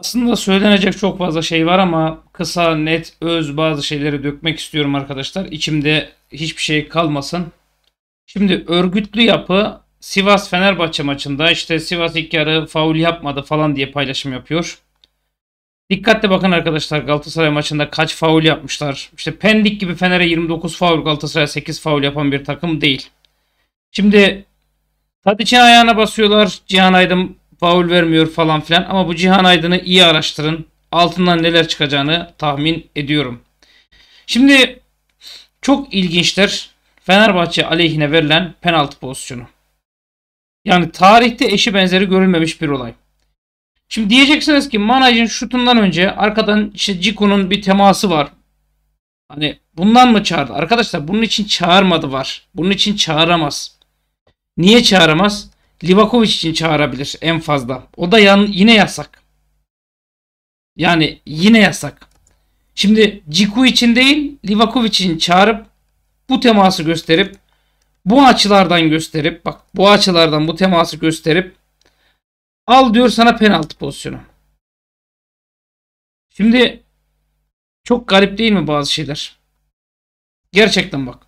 Aslında söylenecek çok fazla şey var ama kısa, net, öz bazı şeyleri dökmek istiyorum arkadaşlar. İçimde hiçbir şey kalmasın. Şimdi örgütlü yapı Sivas Fenerbahçe maçında işte Sivas ilk yarı faul yapmadı falan diye paylaşım yapıyor. Dikkatle bakın arkadaşlar Galatasaray maçında kaç faul yapmışlar. İşte Pendik gibi Fener'e 29 faul Galatasaray'a 8 faul yapan bir takım değil. Şimdi Tadiç'in ayağına basıyorlar. Cihan Aydın faul vermiyor falan filan ama bu Cihan Aydın'ı iyi araştırın. Altından neler çıkacağını tahmin ediyorum. Şimdi çok ilginçtir Fenerbahçe aleyhine verilen penaltı pozisyonu. Yani tarihte eşi benzeri görülmemiş bir olay. Şimdi diyeceksiniz ki Manaj'ın şutundan önce arkadan işte Ciku'nun bir teması var. Hani bundan mı çağırdı? Arkadaşlar bunun için çağırmadı var. Bunun için çağıramaz. Niye çağıramaz? Livakovic için çağırabilir en fazla. O da yan, yine yasak. Yani yine yasak. Şimdi Ciku için değil Livakovic için çağırıp bu teması gösterip bu açılardan gösterip bak bu açılardan bu teması gösterip al diyor sana penaltı pozisyonu. Şimdi çok garip değil mi bazı şeyler? Gerçekten bak.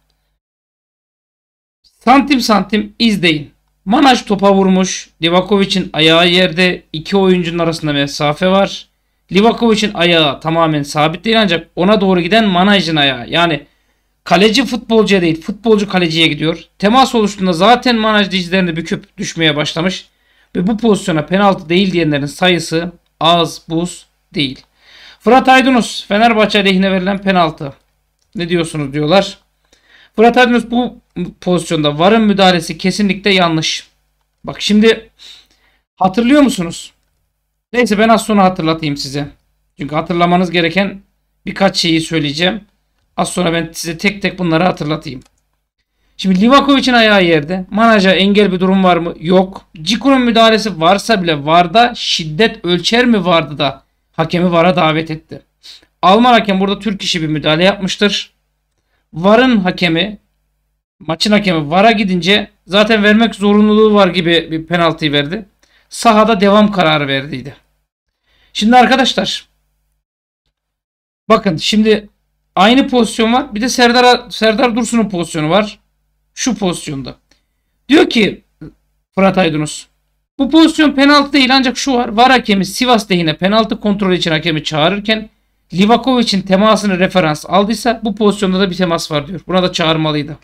Santim santim izleyin. Manaj topa vurmuş. Livakovic'in ayağı yerde. iki oyuncunun arasında mesafe var. Livakovic'in ayağı tamamen sabit değil ancak ona doğru giden Manaj'ın ayağı. Yani kaleci futbolcuya değil futbolcu kaleciye gidiyor. Temas oluştuğunda zaten Manaj dizlerini büküp düşmeye başlamış. Ve bu pozisyona penaltı değil diyenlerin sayısı az buz değil. Fırat Aydınus Fenerbahçe lehine verilen penaltı. Ne diyorsunuz diyorlar. Fırat Aydınus bu pozisyonda varın müdahalesi kesinlikle yanlış. Bak şimdi hatırlıyor musunuz? Neyse ben az sonra hatırlatayım size. Çünkü hatırlamanız gereken birkaç şeyi söyleyeceğim. Az sonra ben size tek tek bunları hatırlatayım. Şimdi Livakovic'in ayağı yerde. Manaja engel bir durum var mı? Yok. Cikur'un müdahalesi varsa bile VAR'da şiddet ölçer mi vardı da hakemi VAR'a davet etti. Alman hakem burada Türk işi bir müdahale yapmıştır. VAR'ın hakemi maçın hakemi VAR'a gidince zaten vermek zorunluluğu var gibi bir penaltı verdi. Sahada devam kararı verdiydi. Şimdi arkadaşlar bakın şimdi aynı pozisyon var. Bir de Serdar Serdar Dursun'un pozisyonu var. Şu pozisyonda. Diyor ki Fırat Aydınus bu pozisyon penaltı değil ancak şu var. VAR hakemi Sivas lehine penaltı kontrolü için hakemi çağırırken Livakovic'in temasını referans aldıysa bu pozisyonda da bir temas var diyor. Buna da çağırmalıydı.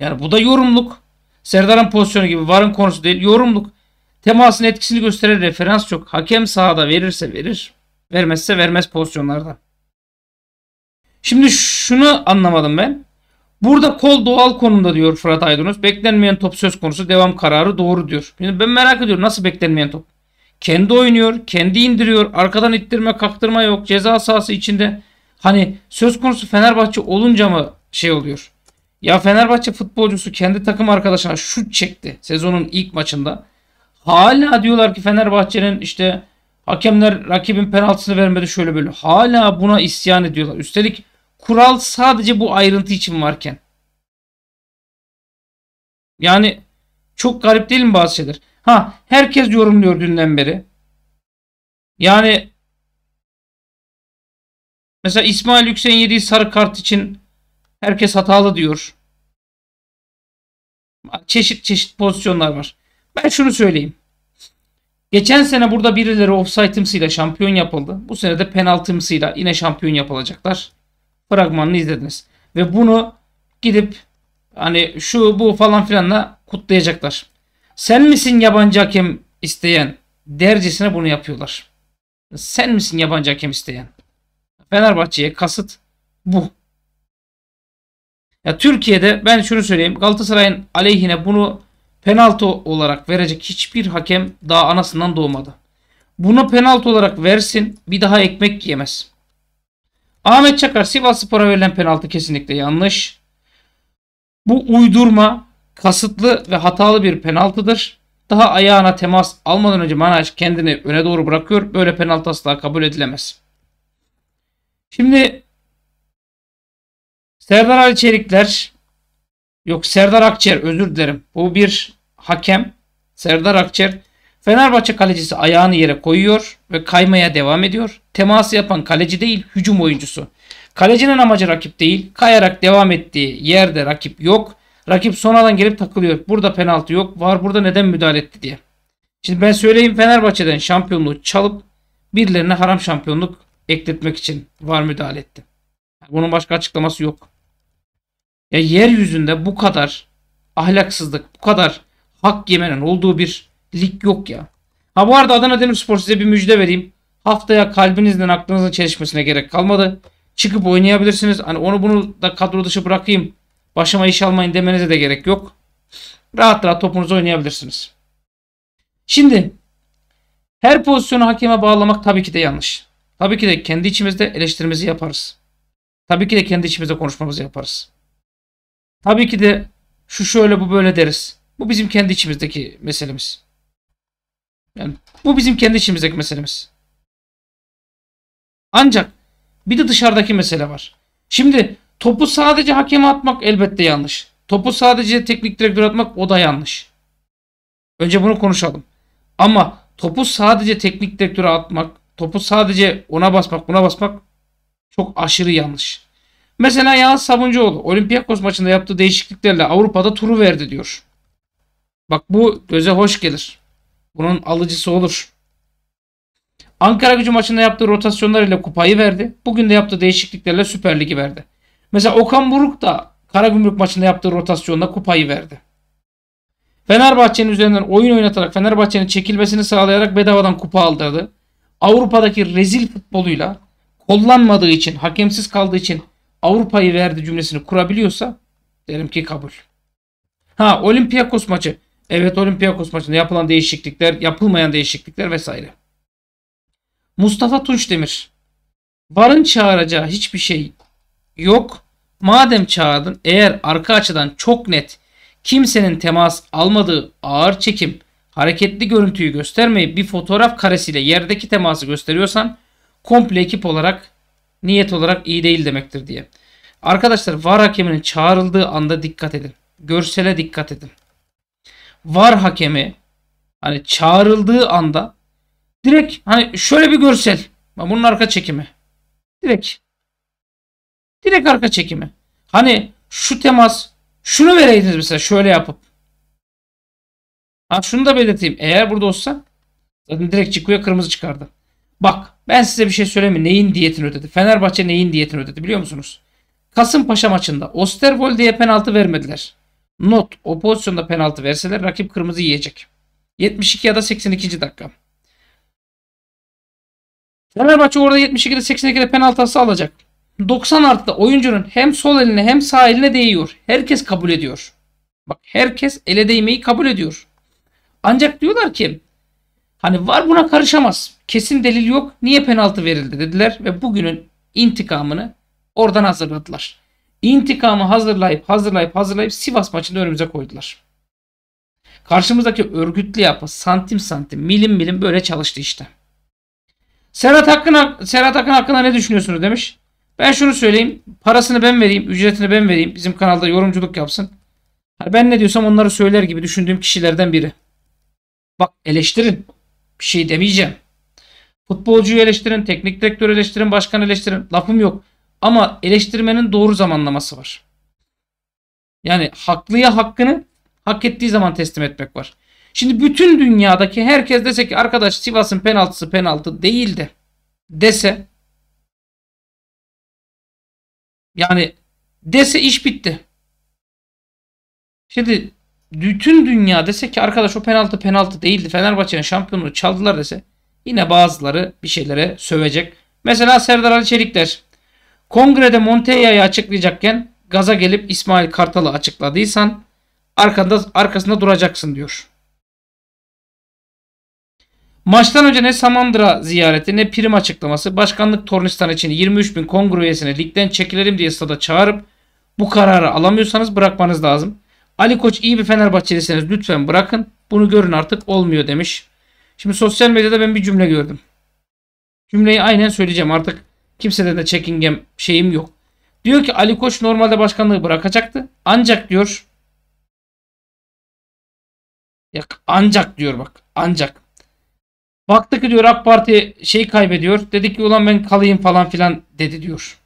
Yani bu da yorumluk. Serdar'ın pozisyonu gibi varın konusu değil. Yorumluk. Temasın etkisini gösteren referans yok. Hakem sahada verirse verir. Vermezse vermez pozisyonlarda. Şimdi şunu anlamadım ben. Burada kol doğal konumda diyor Fırat Aydınus. Beklenmeyen top söz konusu devam kararı doğru diyor. Şimdi ben merak ediyorum nasıl beklenmeyen top? Kendi oynuyor. Kendi indiriyor. Arkadan ittirme kaktırma yok. Ceza sahası içinde. Hani söz konusu Fenerbahçe olunca mı şey oluyor? Ya Fenerbahçe futbolcusu kendi takım arkadaşına şut çekti sezonun ilk maçında. Hala diyorlar ki Fenerbahçe'nin işte hakemler rakibin penaltısını vermedi şöyle böyle. Hala buna isyan ediyorlar. Üstelik kural sadece bu ayrıntı için varken. Yani çok garip değil mi bazı şeyler? Ha herkes yorumluyor dünden beri. Yani mesela İsmail Yüksek'in yediği sarı kart için herkes hatalı diyor. Çeşit çeşit pozisyonlar var. Ben şunu söyleyeyim. Geçen sene burada birileri offside'ımsıyla şampiyon yapıldı. Bu sene de penaltımsıyla yine şampiyon yapılacaklar. Fragmanını izlediniz. Ve bunu gidip hani şu bu falan filanla kutlayacaklar. Sen misin yabancı hakem isteyen? Dercesine bunu yapıyorlar. Sen misin yabancı hakem isteyen? Fenerbahçe'ye kasıt bu. Ya Türkiye'de ben şunu söyleyeyim. Galatasaray'ın aleyhine bunu penaltı olarak verecek hiçbir hakem daha anasından doğmadı. Bunu penaltı olarak versin bir daha ekmek yemez. Ahmet Çakar Sivas Spor'a verilen penaltı kesinlikle yanlış. Bu uydurma kasıtlı ve hatalı bir penaltıdır. Daha ayağına temas almadan önce Manaj kendini öne doğru bırakıyor. Böyle penaltı asla kabul edilemez. Şimdi Serdar Ali Çelikler yok Serdar Akçer özür dilerim. Bu bir hakem. Serdar Akçer Fenerbahçe kalecisi ayağını yere koyuyor ve kaymaya devam ediyor. Teması yapan kaleci değil hücum oyuncusu. Kalecinin amacı rakip değil. Kayarak devam ettiği yerde rakip yok. Rakip sonradan gelip takılıyor. Burada penaltı yok. Var burada neden müdahale etti diye. Şimdi ben söyleyeyim Fenerbahçe'den şampiyonluğu çalıp birilerine haram şampiyonluk ekletmek için var müdahale etti. Bunun başka açıklaması yok. Ya yeryüzünde bu kadar ahlaksızlık, bu kadar hak yemenin olduğu bir lig yok ya. Ha bu arada Adana Demirspor size bir müjde vereyim. Haftaya kalbinizden aklınızın çelişmesine gerek kalmadı. Çıkıp oynayabilirsiniz. Hani onu bunu da kadro dışı bırakayım. Başıma iş almayın demenize de gerek yok. Rahat rahat topunuzu oynayabilirsiniz. Şimdi her pozisyonu hakeme bağlamak tabii ki de yanlış. Tabii ki de kendi içimizde eleştirimizi yaparız. Tabii ki de kendi içimizde konuşmamızı yaparız. Tabii ki de şu şöyle bu böyle deriz. Bu bizim kendi içimizdeki meselemiz. Yani bu bizim kendi içimizdeki meselemiz. Ancak bir de dışarıdaki mesele var. Şimdi Topu sadece hakeme atmak elbette yanlış. Topu sadece teknik direktör atmak o da yanlış. Önce bunu konuşalım. Ama topu sadece teknik direktöre atmak, topu sadece ona basmak, buna basmak çok aşırı yanlış. Mesela Yağız Sabuncuoğlu Olympiakos maçında yaptığı değişikliklerle Avrupa'da turu verdi diyor. Bak bu göze hoş gelir. Bunun alıcısı olur. Ankara gücü maçında yaptığı rotasyonlar ile kupayı verdi. Bugün de yaptığı değişikliklerle Süper Ligi verdi. Mesela Okan Buruk da Karagümrük maçında yaptığı rotasyonda kupayı verdi. Fenerbahçe'nin üzerinden oyun oynatarak Fenerbahçe'nin çekilmesini sağlayarak bedavadan kupa aldırdı. Avrupa'daki rezil futboluyla kollanmadığı için, hakemsiz kaldığı için Avrupa'yı verdi cümlesini kurabiliyorsa derim ki kabul. Ha Olympiakos maçı. Evet Olympiakos maçında yapılan değişiklikler, yapılmayan değişiklikler vesaire. Mustafa Tunç Demir, Var'ın çağıracağı hiçbir şey yok. Madem çağırdın eğer arka açıdan çok net kimsenin temas almadığı ağır çekim hareketli görüntüyü göstermeyip bir fotoğraf karesiyle yerdeki teması gösteriyorsan komple ekip olarak niyet olarak iyi değil demektir diye. Arkadaşlar VAR hakeminin çağrıldığı anda dikkat edin. Görsele dikkat edin. VAR hakemi hani çağrıldığı anda direkt hani şöyle bir görsel. Bunun arka çekimi. Direkt Direkt arka çekimi. Hani şu temas şunu vereydiniz mesela şöyle yapıp. Ha şunu da belirteyim. Eğer burada olsa zaten direkt çıkıyor kırmızı çıkardı. Bak ben size bir şey söyleyeyim mi? Neyin diyetini ödedi? Fenerbahçe neyin diyetini ödedi biliyor musunuz? Kasımpaşa maçında diye penaltı vermediler. Not o pozisyonda penaltı verseler rakip kırmızı yiyecek. 72 ya da 82. dakika. Fenerbahçe orada 72'de 82'de penaltı alacak. 90 artıda oyuncunun hem sol eline hem sağ eline değiyor. Herkes kabul ediyor. Bak herkes ele değmeyi kabul ediyor. Ancak diyorlar ki hani var buna karışamaz. Kesin delil yok. Niye penaltı verildi dediler ve bugünün intikamını oradan hazırladılar. İntikamı hazırlayıp hazırlayıp hazırlayıp Sivas maçını önümüze koydular. Karşımızdaki örgütlü yapı santim santim milim milim böyle çalıştı işte. Serhat Hakkın, Serhat Hakkın hakkında ne düşünüyorsunuz demiş. Ben şunu söyleyeyim. Parasını ben vereyim. Ücretini ben vereyim. Bizim kanalda yorumculuk yapsın. Hani ben ne diyorsam onları söyler gibi düşündüğüm kişilerden biri. Bak eleştirin. Bir şey demeyeceğim. Futbolcuyu eleştirin. Teknik direktörü eleştirin. Başkan eleştirin. Lafım yok. Ama eleştirmenin doğru zamanlaması var. Yani haklıya hakkını hak ettiği zaman teslim etmek var. Şimdi bütün dünyadaki herkes dese ki arkadaş Sivas'ın penaltısı penaltı değildi dese yani dese iş bitti. Şimdi bütün dünya dese ki arkadaş o penaltı penaltı değildi. Fenerbahçe'nin şampiyonluğu çaldılar dese yine bazıları bir şeylere sövecek. Mesela Serdar Ali Çelik der. Kongrede Montella'yı açıklayacakken gaza gelip İsmail Kartal'ı açıkladıysan arkanda, arkasında duracaksın diyor. Maçtan önce ne Samandıra ziyareti ne prim açıklaması başkanlık Tornistan için 23 bin kongre üyesini ligden çekilelim diye stada çağırıp bu kararı alamıyorsanız bırakmanız lazım. Ali Koç iyi bir Fenerbahçelisiniz lütfen bırakın bunu görün artık olmuyor demiş. Şimdi sosyal medyada ben bir cümle gördüm. Cümleyi aynen söyleyeceğim artık kimseden de çekingem şeyim yok. Diyor ki Ali Koç normalde başkanlığı bırakacaktı ancak diyor ya ancak diyor bak ancak Baktı ki diyor AK Parti şey kaybediyor. dedik ki ulan ben kalayım falan filan dedi diyor.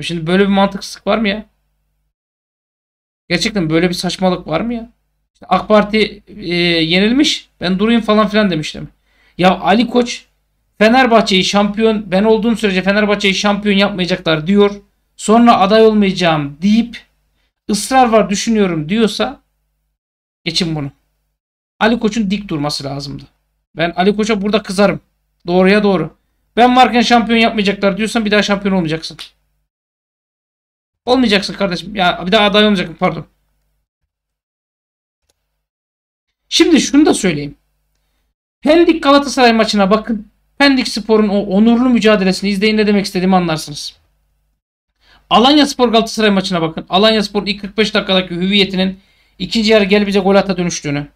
şimdi böyle bir mantıksızlık var mı ya? Gerçekten böyle bir saçmalık var mı ya? İşte AK Parti e, yenilmiş. Ben durayım falan filan demiştim. Ya Ali Koç Fenerbahçe'yi şampiyon ben olduğum sürece Fenerbahçe'yi şampiyon yapmayacaklar diyor. Sonra aday olmayacağım deyip ısrar var düşünüyorum diyorsa geçin bunu. Ali Koç'un dik durması lazımdı. Ben Ali Koç'a burada kızarım. Doğruya doğru. Ben varken şampiyon yapmayacaklar diyorsan bir daha şampiyon olmayacaksın. Olmayacaksın kardeşim. Ya bir daha aday olmayacaksın pardon. Şimdi şunu da söyleyeyim. Pendik Galatasaray maçına bakın. Pendik Spor'un o onurlu mücadelesini izleyin ne demek istediğimi anlarsınız. Alanya Spor Galatasaray maçına bakın. Alanya Spor ilk 45 dakikadaki hüviyetinin ikinci yarı gel bize gol ata dönüştüğünü.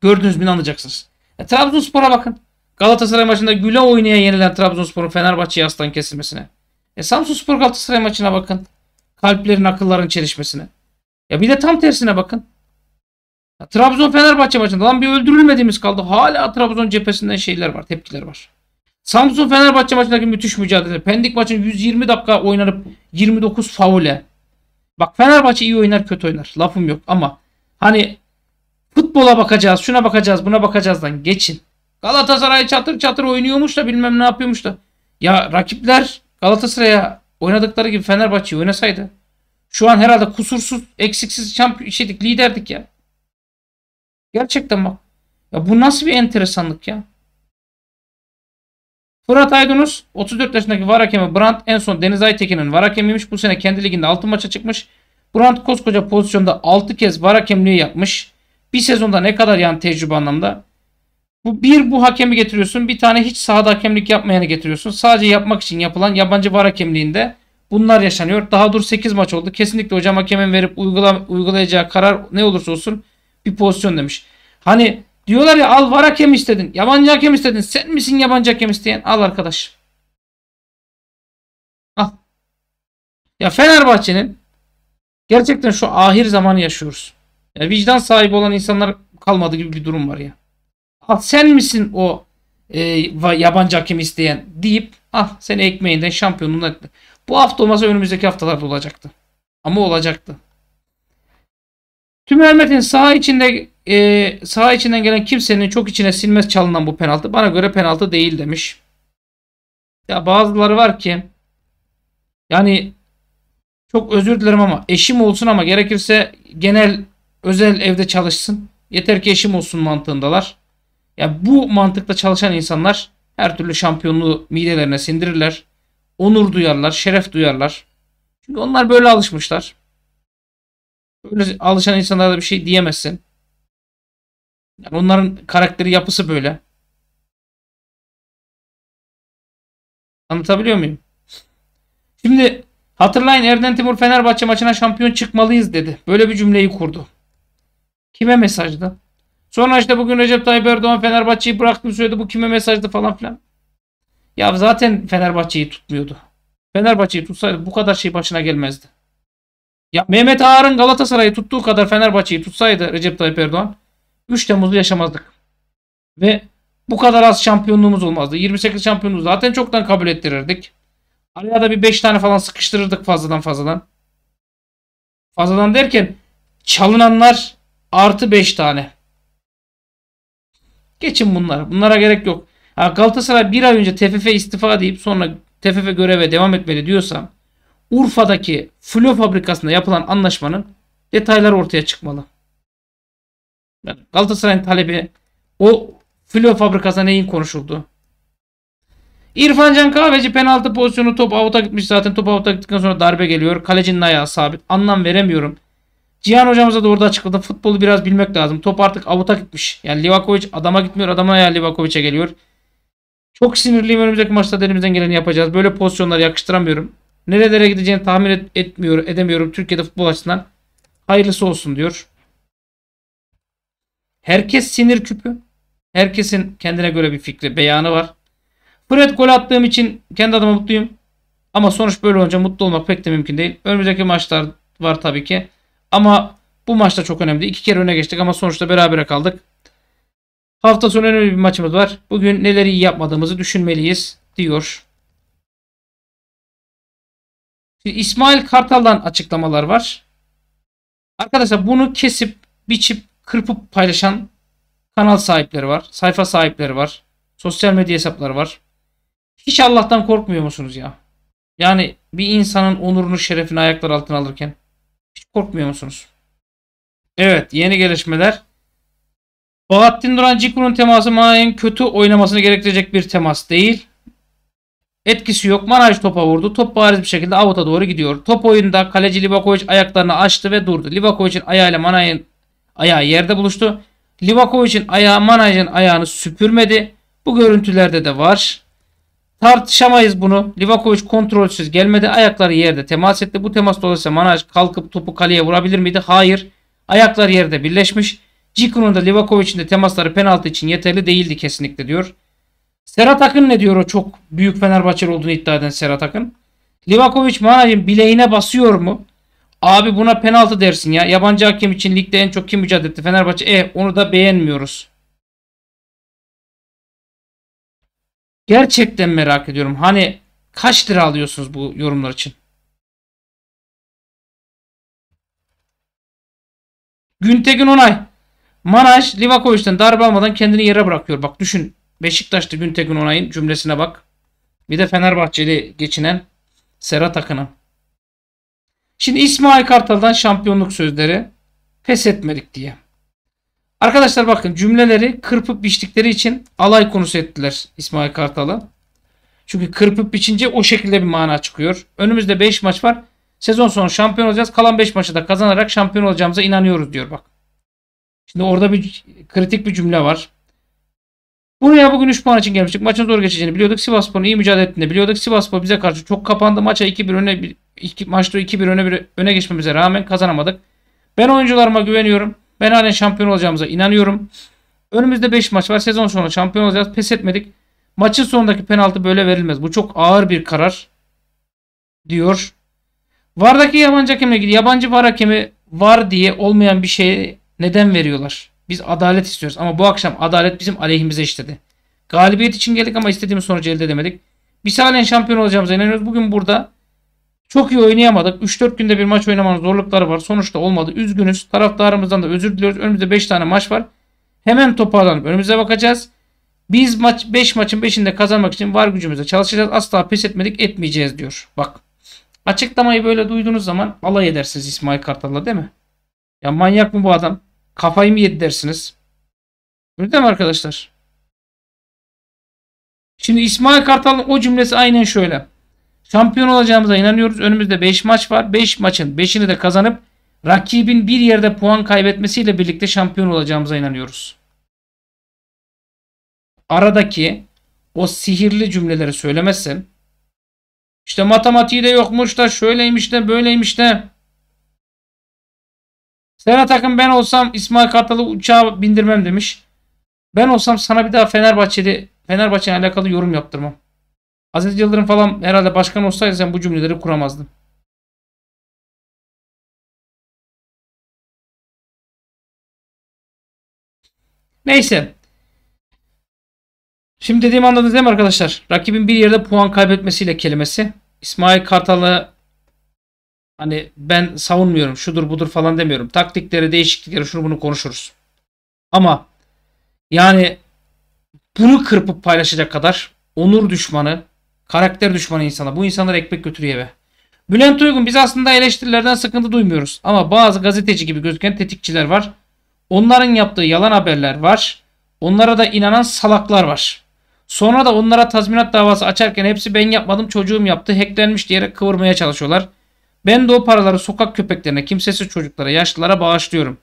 Gördünüz mü anlayacaksınız. E, Trabzonspor'a bakın. Galatasaray maçında güle oynaya yenilen Trabzonspor'un Fenerbahçe'ye aslan kesilmesine. E Samsunspor Galatasaray maçına bakın. Kalplerin akılların çelişmesine. Ya bir de tam tersine bakın. Ya, Trabzon Fenerbahçe maçında lan bir öldürülmediğimiz kaldı. Hala Trabzon cephesinden şeyler var, tepkiler var. Samsun Fenerbahçe maçındaki müthiş mücadele. Pendik maçın 120 dakika oynanıp 29 faule. Bak Fenerbahçe iyi oynar kötü oynar. Lafım yok ama hani futbola bakacağız, şuna bakacağız, buna bakacağızdan geçin. Galatasaray çatır çatır oynuyormuş da bilmem ne yapıyormuş da. Ya rakipler Galatasaray'a oynadıkları gibi Fenerbahçe oynasaydı şu an herhalde kusursuz, eksiksiz şampiyon şeydik, liderdik ya. Gerçekten bak. Ya bu nasıl bir enteresanlık ya? Fırat Aydınus 34 yaşındaki var hakemi Brandt en son Deniz Aytekin'in var hakemiymiş. Bu sene kendi liginde 6 maça çıkmış. Brandt koskoca pozisyonda 6 kez var hakemliği yapmış. Bir sezonda ne kadar yani tecrübe anlamda? Bu bir bu hakemi getiriyorsun. Bir tane hiç sahada hakemlik yapmayanı getiriyorsun. Sadece yapmak için yapılan yabancı var hakemliğinde bunlar yaşanıyor. Daha dur 8 maç oldu. Kesinlikle hocam hakemin verip uygula, uygulayacağı karar ne olursa olsun bir pozisyon demiş. Hani diyorlar ya al var hakem istedin. Yabancı hakem istedin. Sen misin yabancı hakem isteyen? Al arkadaş. Al. Ya Fenerbahçe'nin gerçekten şu ahir zamanı yaşıyoruz. Yani vicdan sahibi olan insanlar kalmadı gibi bir durum var ya. Ah sen misin o e, yabancı hakem isteyen deyip ah seni ekmeğinden şampiyonluğuna etti. Bu hafta olmasa önümüzdeki haftalarda olacaktı. Ama olacaktı. Tüm Hermet'in saha içinde e, saha içinden gelen kimsenin çok içine silmez çalınan bu penaltı. Bana göre penaltı değil demiş. Ya bazıları var ki yani çok özür dilerim ama eşim olsun ama gerekirse genel özel evde çalışsın. Yeter ki eşim olsun mantığındalar. Ya yani bu mantıkla çalışan insanlar her türlü şampiyonluğu midelerine sindirirler. Onur duyarlar, şeref duyarlar. Çünkü onlar böyle alışmışlar. Böyle alışan insanlara da bir şey diyemezsin. Yani onların karakteri yapısı böyle. Anlatabiliyor muyum? Şimdi hatırlayın Erden Timur Fenerbahçe maçına şampiyon çıkmalıyız dedi. Böyle bir cümleyi kurdu. Kime mesajdı? Sonra işte bugün Recep Tayyip Erdoğan Fenerbahçe'yi bıraktığını söyledi. Bu kime mesajdı falan filan. Ya zaten Fenerbahçe'yi tutmuyordu. Fenerbahçe'yi tutsaydı bu kadar şey başına gelmezdi. Ya Mehmet Ağar'ın Galatasaray'ı tuttuğu kadar Fenerbahçe'yi tutsaydı Recep Tayyip Erdoğan 3 Temmuz'u yaşamazdık. Ve bu kadar az şampiyonluğumuz olmazdı. 28 şampiyonluğu zaten çoktan kabul ettirirdik. Araya da bir 5 tane falan sıkıştırırdık fazladan fazladan. Fazladan derken çalınanlar Artı 5 tane. Geçin bunlar. Bunlara gerek yok. Galatasaray bir ay önce TFF istifa deyip sonra TFF göreve devam etmeli diyorsam, Urfa'daki Flo fabrikasında yapılan anlaşmanın detayları ortaya çıkmalı. Galatasaray'ın talebi o Flo fabrikasında neyin konuşuldu? İrfan Can Kahveci penaltı pozisyonu top avuta gitmiş zaten. Top avuta gittikten sonra darbe geliyor. Kalecinin ayağı sabit. Anlam veremiyorum. Cihan hocamıza da orada açıkladı. Futbolu biraz bilmek lazım. Top artık avuta gitmiş. Yani Livakovic adama gitmiyor. Adama ya Livakovic'e geliyor. Çok sinirliyim önümüzdeki maçta elimizden geleni yapacağız. Böyle pozisyonları yakıştıramıyorum. Nerelere gideceğini tahmin et, etmiyor, edemiyorum. Türkiye'de futbol açısından hayırlısı olsun diyor. Herkes sinir küpü. Herkesin kendine göre bir fikri, beyanı var. Fred gol attığım için kendi adıma mutluyum. Ama sonuç böyle olunca mutlu olmak pek de mümkün değil. Önümüzdeki maçlar var tabii ki. Ama bu maçta çok önemli. İki kere öne geçtik ama sonuçta berabere kaldık. Hafta sonu önemli bir maçımız var. Bugün neleri iyi yapmadığımızı düşünmeliyiz diyor. İsmail Kartal'dan açıklamalar var. Arkadaşlar bunu kesip, biçip, kırpıp paylaşan kanal sahipleri var. Sayfa sahipleri var. Sosyal medya hesapları var. Hiç Allah'tan korkmuyor musunuz ya? Yani bir insanın onurunu, şerefini ayaklar altına alırken hiç korkmuyor musunuz? Evet yeni gelişmeler. Bahattin Duran Cikur'un teması Manay'ın kötü oynamasını gerektirecek bir temas değil. Etkisi yok. Manaj topa vurdu. Top bariz bir şekilde avuta doğru gidiyor. Top oyunda kaleci Livakovic ayaklarını açtı ve durdu. Livakovic'in ayağıyla Manay'ın ayağı yerde buluştu. Livakovic'in ayağı Manaj'ın ayağını süpürmedi. Bu görüntülerde de var. Tartışamayız bunu. Livakovic kontrolsüz gelmedi. Ayakları yerde temas etti. Bu temas dolayısıyla Manaj kalkıp topu kaleye vurabilir miydi? Hayır. ayaklar yerde birleşmiş. Cikun'un da Livakovic'in de temasları penaltı için yeterli değildi kesinlikle diyor. Serhat Akın ne diyor o çok büyük Fenerbahçe olduğunu iddia eden Serhat Akın. Livakovic Manaj'ın bileğine basıyor mu? Abi buna penaltı dersin ya. Yabancı hakem için ligde en çok kim mücadele etti? Fenerbahçe. E onu da beğenmiyoruz. Gerçekten merak ediyorum. Hani kaç lira alıyorsunuz bu yorumlar için? Güntekin Onay. Manaj, Livakovic'ten darbe almadan kendini yere bırakıyor. Bak düşün. Beşiktaş'ta Güntekin Onay'ın cümlesine bak. Bir de Fenerbahçeli geçinen Sera Akın'a. Şimdi İsmail Kartal'dan şampiyonluk sözleri pes etmedik diye. Arkadaşlar bakın cümleleri kırpıp biçtikleri için alay konusu ettiler İsmail Kartal'a. Çünkü kırpıp biçince o şekilde bir mana çıkıyor. Önümüzde 5 maç var. Sezon sonu şampiyon olacağız. Kalan 5 maçı da kazanarak şampiyon olacağımıza inanıyoruz diyor bak. Şimdi orada bir kritik bir cümle var. Buraya bugün 3 puan için gelmiştik. Maçın zor geçeceğini biliyorduk. Sivasspor'un iyi mücadele ettiğini biliyorduk. Sivasspor bize karşı çok kapandı. Maça 2-1 öne iki, maçta 2-1 öne, bir öne geçmemize rağmen kazanamadık. Ben oyuncularıma güveniyorum. Ben halen şampiyon olacağımıza inanıyorum. Önümüzde 5 maç var. Sezon sonu şampiyon olacağız. Pes etmedik. Maçın sonundaki penaltı böyle verilmez. Bu çok ağır bir karar. Diyor. Vardaki yabancı hakemle ilgili yabancı var hakemi var diye olmayan bir şeye neden veriyorlar? Biz adalet istiyoruz ama bu akşam adalet bizim aleyhimize işledi. Galibiyet için geldik ama istediğimiz sonucu elde edemedik. Biz halen şampiyon olacağımıza inanıyoruz. Bugün burada çok iyi oynayamadık. 3-4 günde bir maç oynamanın zorlukları var. Sonuçta olmadı. Üzgünüz. Taraftarımızdan da özür diliyoruz. Önümüzde 5 tane maç var. Hemen toparlanıp önümüze bakacağız. Biz maç 5 beş maçın 5'inde kazanmak için var gücümüzle çalışacağız. Asla pes etmedik etmeyeceğiz diyor. Bak. Açıklamayı böyle duyduğunuz zaman alay edersiniz İsmail Kartal'la değil mi? Ya manyak mı bu adam? Kafayı mı yedi dersiniz? Öyle değil mi arkadaşlar? Şimdi İsmail Kartal'ın o cümlesi aynen şöyle. Şampiyon olacağımıza inanıyoruz. Önümüzde 5 maç var. 5 beş maçın 5'ini de kazanıp rakibin bir yerde puan kaybetmesiyle birlikte şampiyon olacağımıza inanıyoruz. Aradaki o sihirli cümleleri söylemezsen işte matematiği de yokmuş da şöyleymiş de böyleymiş de Sena takım ben olsam İsmail Kartal'ı uçağa bindirmem demiş. Ben olsam sana bir daha Fenerbahçe'de Fenerbahçe'yle alakalı yorum yaptırmam. Aziz Yıldırım falan herhalde başkan olsaydı sen bu cümleleri kuramazdın. Neyse. Şimdi dediğimi anladınız değil mi arkadaşlar? Rakibin bir yerde puan kaybetmesiyle kelimesi. İsmail Kartal'ı hani ben savunmuyorum şudur budur falan demiyorum. Taktikleri değişiklikleri şunu bunu konuşuruz. Ama yani bunu kırpıp paylaşacak kadar onur düşmanı Karakter düşmanı insana. Bu insanlar ekmek götürüyor eve. Bülent Uygun biz aslında eleştirilerden sıkıntı duymuyoruz. Ama bazı gazeteci gibi gözüken tetikçiler var. Onların yaptığı yalan haberler var. Onlara da inanan salaklar var. Sonra da onlara tazminat davası açarken hepsi ben yapmadım çocuğum yaptı hacklenmiş diyerek kıvırmaya çalışıyorlar. Ben de o paraları sokak köpeklerine, kimsesiz çocuklara, yaşlılara bağışlıyorum.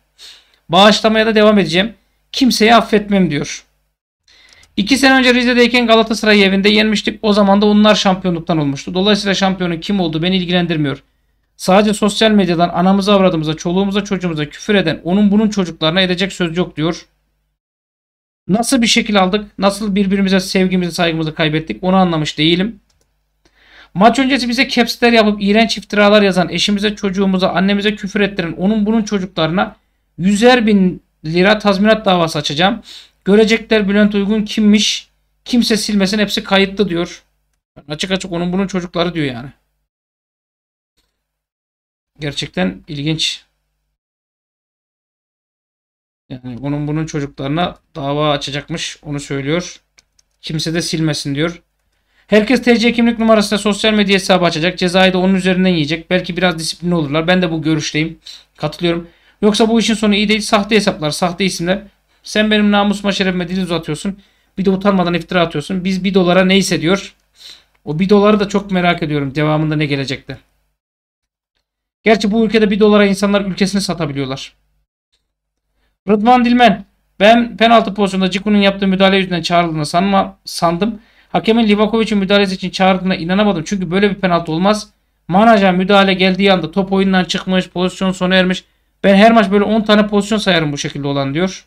Bağışlamaya da devam edeceğim. Kimseyi affetmem diyor. İki sene önce Rize'deyken Galatasaray evinde yenmiştik. O zaman da onlar şampiyonluktan olmuştu. Dolayısıyla şampiyonun kim olduğu beni ilgilendirmiyor. Sadece sosyal medyadan anamıza avradımıza, çoluğumuza, çocuğumuza küfür eden onun bunun çocuklarına edecek söz yok diyor. Nasıl bir şekil aldık? Nasıl birbirimize sevgimizi, saygımızı kaybettik? Onu anlamış değilim. Maç öncesi bize kepsler yapıp iğrenç iftiralar yazan, eşimize, çocuğumuza, annemize küfür ettiren onun bunun çocuklarına yüzer bin lira tazminat davası açacağım. Görecekler Bülent Uygun kimmiş? Kimse silmesin hepsi kayıtlı diyor. Açık açık onun bunun çocukları diyor yani. Gerçekten ilginç. Yani onun bunun çocuklarına dava açacakmış onu söylüyor. Kimse de silmesin diyor. Herkes TC kimlik numarasına sosyal medya hesabı açacak. Cezayı da onun üzerinden yiyecek. Belki biraz disiplinli olurlar. Ben de bu görüşteyim. Katılıyorum. Yoksa bu işin sonu iyi değil. Sahte hesaplar, sahte isimler. Sen benim namusuma şerefime dilini uzatıyorsun. Bir de utanmadan iftira atıyorsun. Biz bir dolara neyse diyor. O bir doları da çok merak ediyorum. Devamında ne gelecekti. Gerçi bu ülkede bir dolara insanlar ülkesini satabiliyorlar. Rıdvan Dilmen. Ben penaltı pozisyonunda Ciku'nun yaptığı müdahale yüzünden çağrıldığını sanma, sandım. Hakemin Livakovic'in müdahalesi için çağrıldığına inanamadım. Çünkü böyle bir penaltı olmaz. Manager müdahale geldiği anda top oyundan çıkmış, pozisyon sona ermiş. Ben her maç böyle 10 tane pozisyon sayarım bu şekilde olan diyor.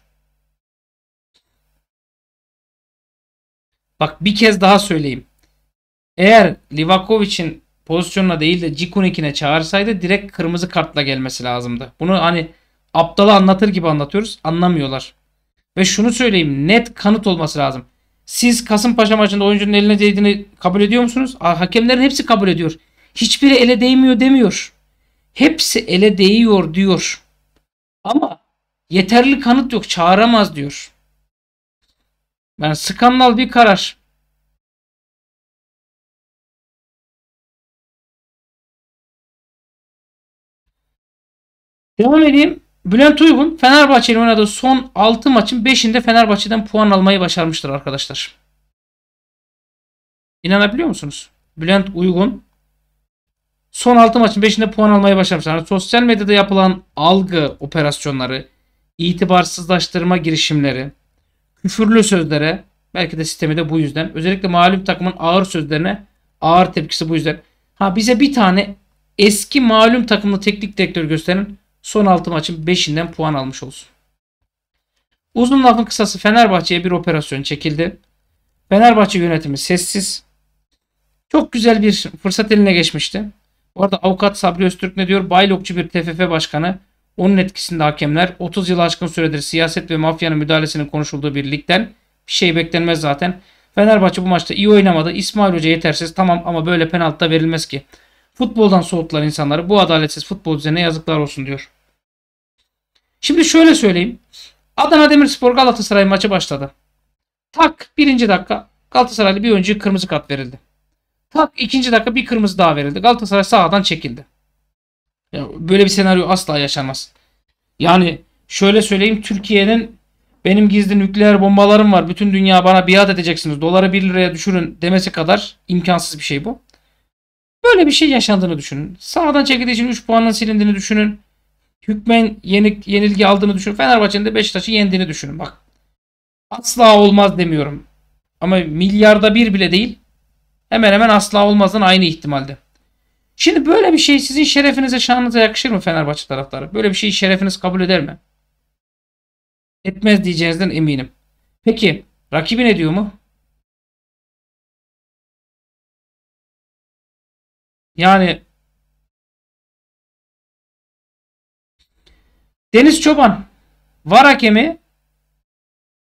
Bak bir kez daha söyleyeyim. Eğer Livakovic'in pozisyonuna değil de Cikunik'ine çağırsaydı direkt kırmızı kartla gelmesi lazımdı. Bunu hani aptala anlatır gibi anlatıyoruz. Anlamıyorlar. Ve şunu söyleyeyim net kanıt olması lazım. Siz Kasımpaşa maçında oyuncunun eline değdiğini kabul ediyor musunuz? hakemlerin hepsi kabul ediyor. Hiçbiri ele değmiyor demiyor. Hepsi ele değiyor diyor. Ama yeterli kanıt yok çağıramaz diyor. Yani skandal bir karar. Devam edeyim. Bülent Uygun Fenerbahçe'nin oynadığı son 6 maçın 5'inde Fenerbahçe'den puan almayı başarmıştır arkadaşlar. İnanabiliyor musunuz? Bülent Uygun son 6 maçın 5'inde puan almayı başarmış. Yani sosyal medyada yapılan algı operasyonları, itibarsızlaştırma girişimleri, küfürlü sözlere belki de sistemi de bu yüzden. Özellikle malum takımın ağır sözlerine ağır tepkisi bu yüzden. Ha bize bir tane eski malum takımlı teknik direktör gösterin. Son 6 maçın 5'inden puan almış olsun. Uzun lafın kısası Fenerbahçe'ye bir operasyon çekildi. Fenerbahçe yönetimi sessiz. Çok güzel bir fırsat eline geçmişti. Bu arada avukat Sabri Öztürk ne diyor? Baylokçu bir TFF başkanı onun etkisinde hakemler 30 yıl aşkın süredir siyaset ve mafyanın müdahalesinin konuşulduğu bir ligden bir şey beklenmez zaten. Fenerbahçe bu maçta iyi oynamadı. İsmail Hoca yetersiz tamam ama böyle penaltıda verilmez ki. Futboldan soğuttular insanları. Bu adaletsiz futbol düzenine yazıklar olsun diyor. Şimdi şöyle söyleyeyim. Adana Demirspor Galatasaray maçı başladı. Tak birinci dakika Galatasaraylı bir oyuncuya kırmızı kart verildi. Tak ikinci dakika bir kırmızı daha verildi. Galatasaray sağdan çekildi böyle bir senaryo asla yaşanmaz. Yani şöyle söyleyeyim Türkiye'nin benim gizli nükleer bombalarım var. Bütün dünya bana biat edeceksiniz. Doları 1 liraya düşürün demesi kadar imkansız bir şey bu. Böyle bir şey yaşandığını düşünün. Sağdan çekildiği için 3 puanın silindiğini düşünün. Hükmen yenik, yenilgi aldığını düşünün. Fenerbahçe'nin de Beşiktaş'ı yendiğini düşünün. Bak asla olmaz demiyorum. Ama milyarda bir bile değil. Hemen hemen asla olmazdan aynı ihtimalde. Şimdi böyle bir şey sizin şerefinize şanınıza yakışır mı Fenerbahçe taraftarı? Böyle bir şey şerefiniz kabul eder mi? Etmez diyeceğinizden eminim. Peki rakibi ne diyor mu? Yani Deniz Çoban var hakemi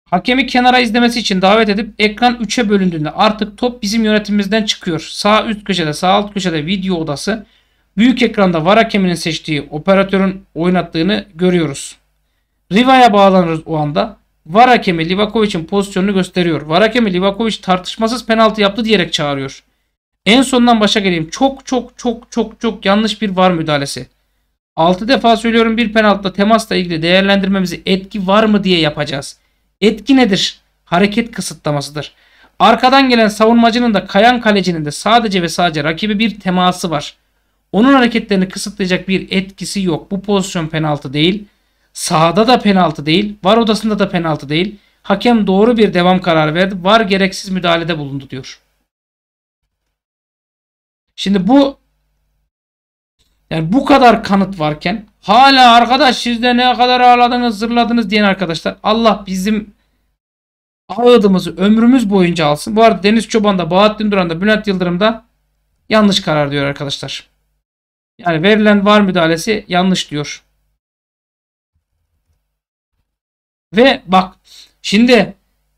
Hakemi kenara izlemesi için davet edip ekran 3'e bölündüğünde artık top bizim yönetimimizden çıkıyor. Sağ üst köşede sağ alt köşede video odası büyük ekranda var hakeminin seçtiği operatörün oynattığını görüyoruz. Riva'ya bağlanırız o anda. Var hakemi Livakovic'in pozisyonunu gösteriyor. Var hakemi Livakovic tartışmasız penaltı yaptı diyerek çağırıyor. En sondan başa geleyim. Çok çok çok çok çok yanlış bir var müdahalesi. 6 defa söylüyorum bir penaltıda temasla ilgili değerlendirmemizi etki var mı diye yapacağız. Etki nedir? Hareket kısıtlamasıdır. Arkadan gelen savunmacının da kayan kalecinin de sadece ve sadece rakibi bir teması var. Onun hareketlerini kısıtlayacak bir etkisi yok. Bu pozisyon penaltı değil. Sahada da penaltı değil. Var odasında da penaltı değil. Hakem doğru bir devam kararı verdi. Var gereksiz müdahalede bulundu diyor. Şimdi bu yani bu kadar kanıt varken Hala arkadaş siz de ne kadar ağladınız zırladınız diyen arkadaşlar. Allah bizim ağladığımızı ömrümüz boyunca alsın. Bu arada Deniz Çoban'da, Bahattin Duran'da, Bülent Yıldırım'da yanlış karar diyor arkadaşlar. Yani verilen var müdahalesi yanlış diyor. Ve bak şimdi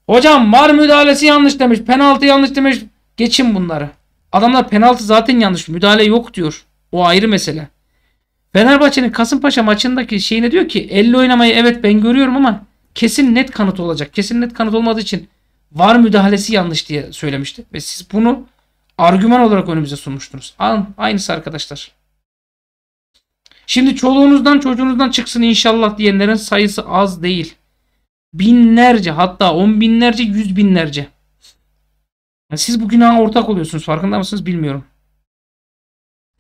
hocam var müdahalesi yanlış demiş. Penaltı yanlış demiş. Geçin bunları. Adamlar penaltı zaten yanlış. Müdahale yok diyor. O ayrı mesele. Fenerbahçe'nin Kasımpaşa maçındaki şeyine diyor ki 50 oynamayı evet ben görüyorum ama kesin net kanıt olacak. Kesin net kanıt olmadığı için var müdahalesi yanlış diye söylemişti. Ve siz bunu argüman olarak önümüze sunmuştunuz. Aynısı arkadaşlar. Şimdi çoluğunuzdan çocuğunuzdan çıksın inşallah diyenlerin sayısı az değil. Binlerce hatta on binlerce yüz binlerce. siz bu günaha ortak oluyorsunuz farkında mısınız bilmiyorum.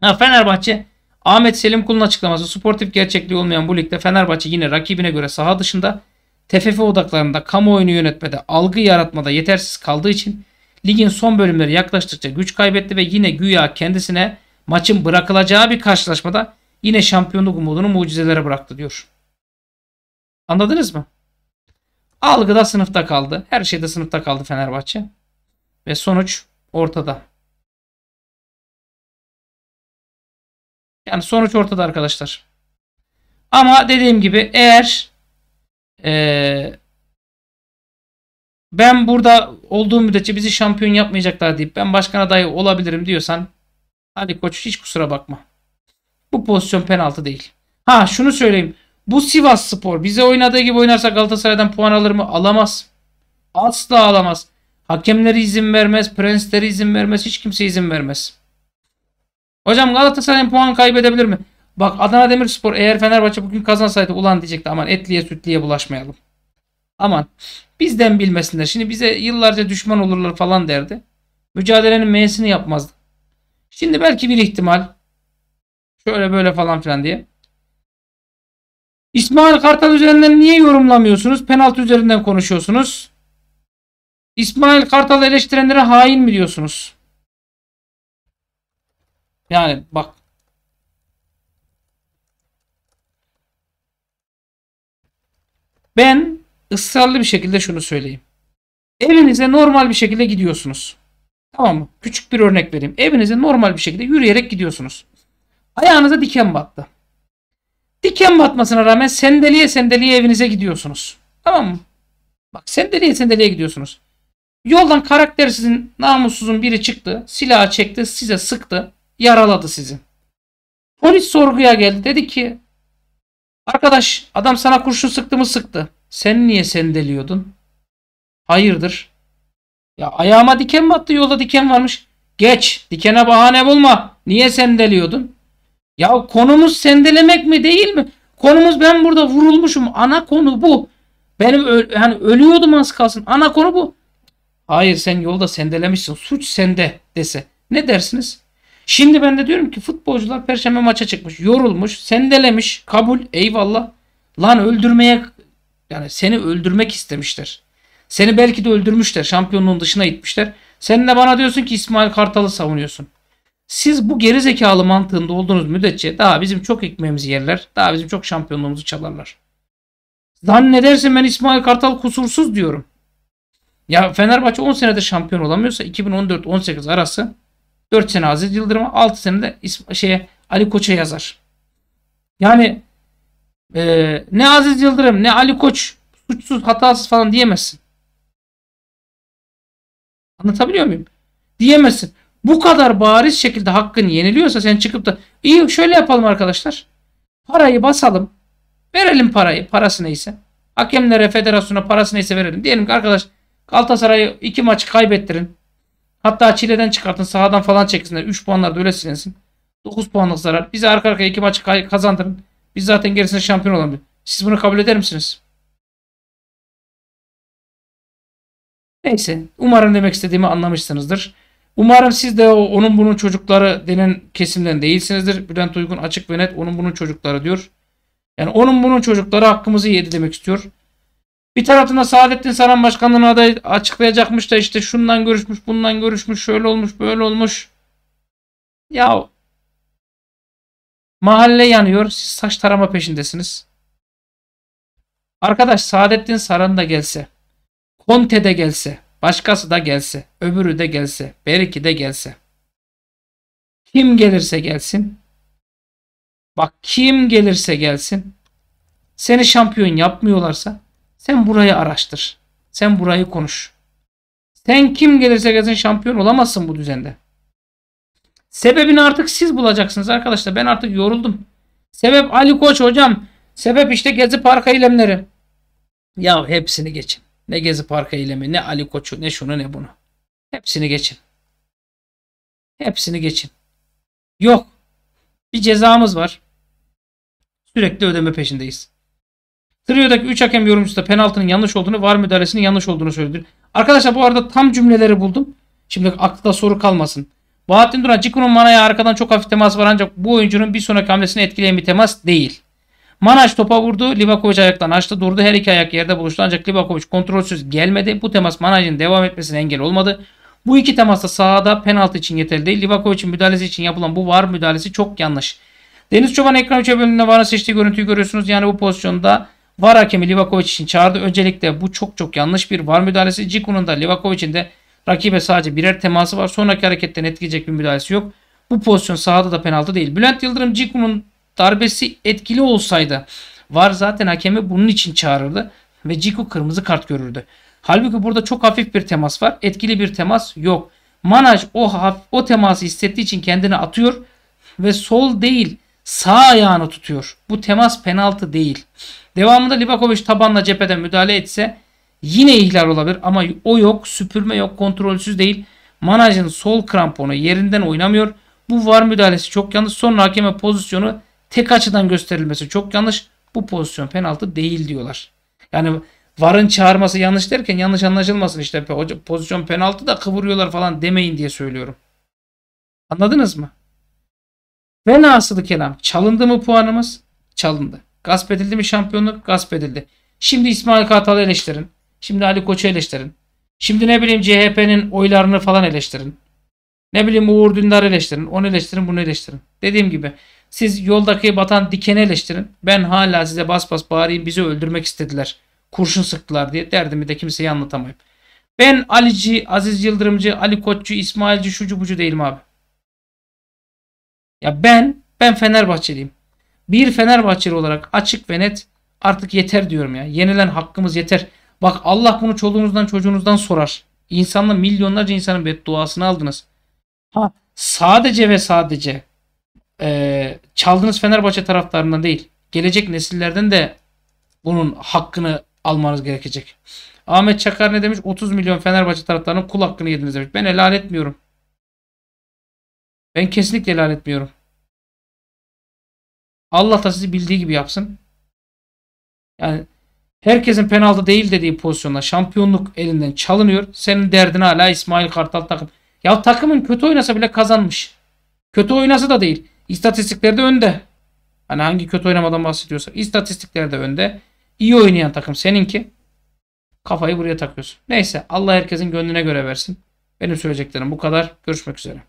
Ha, Fenerbahçe Ahmet Selim Kul'un açıklaması sportif gerçekliği olmayan bu ligde Fenerbahçe yine rakibine göre saha dışında TFF odaklarında kamuoyunu yönetmede algı yaratmada yetersiz kaldığı için ligin son bölümleri yaklaştıkça güç kaybetti ve yine güya kendisine maçın bırakılacağı bir karşılaşmada yine şampiyonluk umudunu mucizelere bıraktı diyor. Anladınız mı? Algıda sınıfta kaldı. Her şeyde sınıfta kaldı Fenerbahçe. Ve sonuç ortada. Yani sonuç ortada arkadaşlar. Ama dediğim gibi eğer ee, ben burada olduğum müddetçe bizi şampiyon yapmayacaklar deyip ben başkan adayı olabilirim diyorsan Ali Koç hiç kusura bakma. Bu pozisyon penaltı değil. Ha şunu söyleyeyim. Bu Sivas Spor bize oynadığı gibi oynarsa Galatasaray'dan puan alır mı? Alamaz. Asla alamaz. Hakemleri izin vermez. Prensleri izin vermez. Hiç kimse izin vermez. Hocam Galatasaray puan kaybedebilir mi? Bak Adana Demirspor eğer Fenerbahçe bugün kazansaydı ulan diyecekti aman etliye sütliye bulaşmayalım. Aman bizden bilmesinler. Şimdi bize yıllarca düşman olurlar falan derdi. Mücadelenin meyesini yapmazdı. Şimdi belki bir ihtimal şöyle böyle falan filan diye. İsmail Kartal üzerinden niye yorumlamıyorsunuz? Penaltı üzerinden konuşuyorsunuz. İsmail Kartal eleştirenlere hain mi diyorsunuz? Yani bak. Ben ısrarlı bir şekilde şunu söyleyeyim. Evinize normal bir şekilde gidiyorsunuz. Tamam mı? Küçük bir örnek vereyim. Evinize normal bir şekilde yürüyerek gidiyorsunuz. Ayağınıza diken battı. Diken batmasına rağmen sendeliye sendeliye evinize gidiyorsunuz. Tamam mı? Bak sendeliye sendeliye gidiyorsunuz. Yoldan karaktersizin, namussuzun biri çıktı. Silahı çekti, size sıktı yaraladı sizi. Polis sorguya geldi. Dedi ki arkadaş adam sana kurşun sıktı mı sıktı. Sen niye sendeliyordun? Hayırdır? Ya ayağıma diken battı Yolda diken varmış. Geç. Dikene bahane bulma. Niye sendeliyordun? Ya konumuz sendelemek mi değil mi? Konumuz ben burada vurulmuşum. Ana konu bu. Benim yani ölüyordum az kalsın. Ana konu bu. Hayır sen yolda sendelemişsin. Suç sende dese. Ne dersiniz? Şimdi ben de diyorum ki futbolcular perşembe maça çıkmış. Yorulmuş. Sendelemiş. Kabul. Eyvallah. Lan öldürmeye yani seni öldürmek istemişler. Seni belki de öldürmüşler. Şampiyonluğun dışına itmişler. Sen de bana diyorsun ki İsmail Kartal'ı savunuyorsun. Siz bu geri zekalı mantığında olduğunuz müddetçe daha bizim çok ekmeğimizi yerler. Daha bizim çok şampiyonluğumuzu çalarlar. Zannedersin ben İsmail Kartal kusursuz diyorum. Ya Fenerbahçe 10 senede şampiyon olamıyorsa 2014-18 arası 4 sene Aziz Yıldırım'a 6 sene de şeye, Ali Koç'a yazar. Yani e, ne Aziz Yıldırım ne Ali Koç suçsuz hatasız falan diyemezsin. Anlatabiliyor muyum? Diyemezsin. Bu kadar bariz şekilde hakkın yeniliyorsa sen çıkıp da iyi şöyle yapalım arkadaşlar. Parayı basalım. Verelim parayı. Parası neyse. Hakemlere, federasyona parası neyse verelim. Diyelim ki arkadaş Galatasaray'ı iki maç kaybettirin. Hatta çileden çıkartın sahadan falan çeksinler. 3 puanlar da öyle silinsin. 9 puanlık zarar. Bizi arka arkaya 2 maçı kazandırın. Biz zaten gerisinde şampiyon olamıyoruz. Siz bunu kabul eder misiniz? Neyse. Umarım demek istediğimi anlamışsınızdır. Umarım siz de o onun bunun çocukları denen kesimden değilsinizdir. Bülent Uygun açık ve net onun bunun çocukları diyor. Yani onun bunun çocukları hakkımızı yedi demek istiyor. Bir tarafında Saadettin Saran Başkanlığı'nın adayı açıklayacakmış da işte şundan görüşmüş, bundan görüşmüş, şöyle olmuş, böyle olmuş. Ya mahalle yanıyor, siz saç tarama peşindesiniz. Arkadaş Saadettin Saran da gelse, Conte de gelse, başkası da gelse, öbürü de gelse, Beriki de gelse. Kim gelirse gelsin. Bak kim gelirse gelsin. Seni şampiyon yapmıyorlarsa sen burayı araştır. Sen burayı konuş. Sen kim gelirse gelsin şampiyon olamazsın bu düzende. Sebebini artık siz bulacaksınız arkadaşlar. Ben artık yoruldum. Sebep Ali Koç hocam. Sebep işte Gezi Park eylemleri. Ya hepsini geçin. Ne Gezi Park eylemi, ne Ali Koç'u, ne şunu ne bunu. Hepsini geçin. Hepsini geçin. Yok. Bir cezamız var. Sürekli ödeme peşindeyiz. Trio'daki 3 hakem yorumcusu da penaltının yanlış olduğunu, var müdahalesinin yanlış olduğunu söyledi. Arkadaşlar bu arada tam cümleleri buldum. Şimdi aklıda soru kalmasın. Bahattin Duran, Ciku'nun Mana'ya arkadan çok hafif temas var ancak bu oyuncunun bir sonraki hamlesini etkileyen bir temas değil. Manaj topa vurdu. Livakovic ayaktan açtı. Durdu. Her iki ayak yerde buluştu. Ancak Livakovic kontrolsüz gelmedi. Bu temas Manaş'ın devam etmesine engel olmadı. Bu iki temas da sahada penaltı için yeterli değil. Livakovic'in müdahalesi için yapılan bu var müdahalesi çok yanlış. Deniz Çoban ekran 3'e bölümünde varın seçtiği görüntüyü görüyorsunuz. Yani bu pozisyonda VAR hakemi Livakovic için çağırdı. Öncelikle bu çok çok yanlış bir VAR müdahalesi. Cikun'un da Livakovic'in de rakibe sadece birer teması var. Sonraki hareketten etkileyecek bir müdahalesi yok. Bu pozisyon sahada da penaltı değil. Bülent Yıldırım Cikun'un darbesi etkili olsaydı VAR zaten hakemi bunun için çağırırdı ve Ciku kırmızı kart görürdü. Halbuki burada çok hafif bir temas var. Etkili bir temas yok. Manaj o, o teması hissettiği için kendini atıyor ve sol değil sağ ayağını tutuyor. Bu temas penaltı değil. Devamında Libakovic tabanla cepheden müdahale etse yine ihlal olabilir ama o yok, süpürme yok, kontrolsüz değil. Manajın sol kramponu yerinden oynamıyor. Bu var müdahalesi çok yanlış. Sonra hakeme pozisyonu tek açıdan gösterilmesi çok yanlış. Bu pozisyon penaltı değil diyorlar. Yani varın çağırması yanlış derken yanlış anlaşılmasın işte pozisyon penaltı da kıvırıyorlar falan demeyin diye söylüyorum. Anladınız mı? Ve nasılı kelam çalındı mı puanımız? Çalındı. Gasp edildi mi şampiyonluk? Gasp edildi. Şimdi İsmail Kartal'ı eleştirin. Şimdi Ali Koç'u eleştirin. Şimdi ne bileyim CHP'nin oylarını falan eleştirin. Ne bileyim Uğur Dündar'ı eleştirin. Onu eleştirin bunu eleştirin. Dediğim gibi siz yoldaki batan dikeni eleştirin. Ben hala size bas bas bağırayım bizi öldürmek istediler. Kurşun sıktılar diye derdimi de kimseye anlatamayım. Ben Alici, Aziz Yıldırımcı, Ali Koççu, İsmailci, şucu bucu değilim abi. Ya ben ben Fenerbahçeliyim. Bir Fenerbahçeli olarak açık ve net artık yeter diyorum ya. Yenilen hakkımız yeter. Bak Allah bunu çoluğunuzdan çocuğunuzdan sorar. İnsanla milyonlarca insanın bedduasını aldınız. Ha sadece ve sadece e, çaldığınız Fenerbahçe taraftarından değil. Gelecek nesillerden de bunun hakkını almanız gerekecek. Ahmet Çakar ne demiş? 30 milyon Fenerbahçe taraftarının kul hakkını yediniz demiş. Ben helal etmiyorum. Ben kesinlikle etmiyorum. Allah da sizi bildiği gibi yapsın. Yani herkesin penaltı değil dediği pozisyonda şampiyonluk elinden çalınıyor. Senin derdin hala İsmail Kartal takım. Ya takımın kötü oynasa bile kazanmış. Kötü oynasa da değil. İstatistiklerde önde. Hani hangi kötü oynamadan bahsediyorsa İstatistiklerde önde. İyi oynayan takım seninki. Kafayı buraya takıyorsun. Neyse Allah herkesin gönlüne göre versin. Benim söyleyeceklerim bu kadar. Görüşmek üzere.